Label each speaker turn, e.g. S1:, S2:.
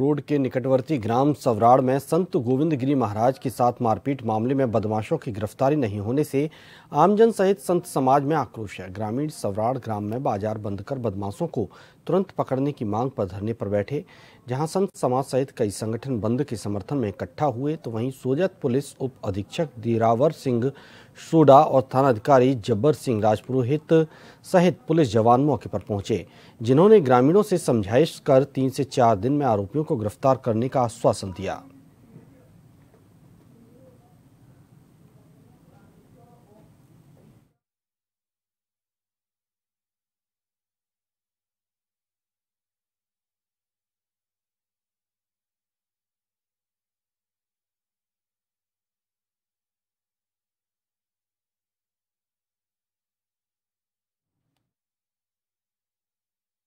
S1: road के निकटवर्ती ग्राम सवराड़ में संत गोविंद गिरी महाराज के साथ मारपीट मामले में बदमाशों की गिरफ्तारी नहीं होने से आमजन सहित संत समाज में आक्रोश है ग्रामीण सवराड़ ग्राम में बाजार बंद कर बदमाशों को तुरंत पकड़ने की मांग पर धरने पर बैठे जहां संत समाज सहित कई संगठन बंद के समर्थन में इकट्ठा हुए तो वहीं सोजत पुलिस उप अधीक्षक दीरावर सिंह सोडा और थानाधिकारी जब्बर सिंह राजपुरोहित सहित पुलिस जवान मौके पर पहुंचे जिन्होंने ग्रामीणों से समझाइश कर तीन से चार दिन में आरोपियों को गिरफ्तार करने का आश्वासन दिया